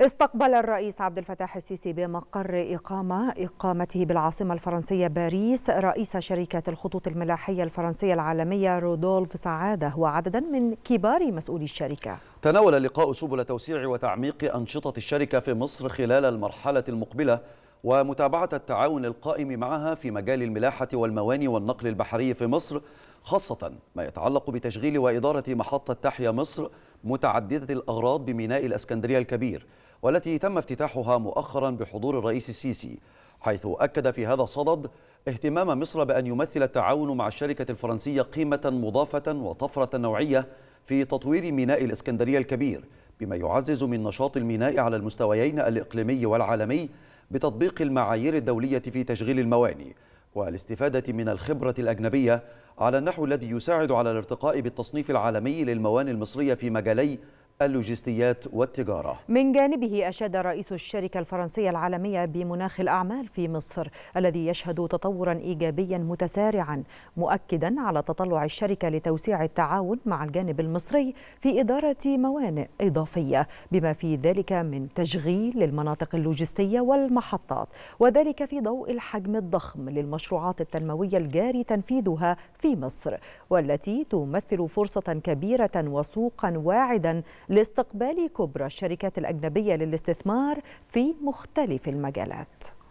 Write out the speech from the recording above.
استقبل الرئيس عبد الفتاح السيسي بمقر إقامة إقامته بالعاصمة الفرنسية باريس رئيس شركة الخطوط الملاحية الفرنسية العالمية رودولف سعادة وعددا من كبار مسؤولي الشركة تناول اللقاء سبل توسيع وتعميق أنشطة الشركة في مصر خلال المرحلة المقبلة ومتابعة التعاون القائم معها في مجال الملاحة والمواني والنقل البحري في مصر خاصة ما يتعلق بتشغيل وإدارة محطة تحيا مصر متعددة الأغراض بميناء الأسكندرية الكبير والتي تم افتتاحها مؤخرا بحضور الرئيس السيسي حيث أكد في هذا الصدد اهتمام مصر بأن يمثل التعاون مع الشركة الفرنسية قيمة مضافة وطفرة نوعية في تطوير ميناء الإسكندرية الكبير بما يعزز من نشاط الميناء على المستويين الإقليمي والعالمي بتطبيق المعايير الدولية في تشغيل الموانئ والاستفادة من الخبرة الأجنبية على النحو الذي يساعد على الارتقاء بالتصنيف العالمي للمواني المصرية في مجالي اللوجستيات والتجارة من جانبه أشاد رئيس الشركة الفرنسية العالمية بمناخ الأعمال في مصر الذي يشهد تطورا إيجابيا متسارعا مؤكدا على تطلع الشركة لتوسيع التعاون مع الجانب المصري في إدارة موانئ إضافية بما في ذلك من تشغيل للمناطق اللوجستية والمحطات وذلك في ضوء الحجم الضخم للمشروعات التنموية الجاري تنفيذها في مصر والتي تمثل فرصة كبيرة وسوقا واعدا لاستقبال كبرى الشركات الأجنبية للاستثمار في مختلف المجالات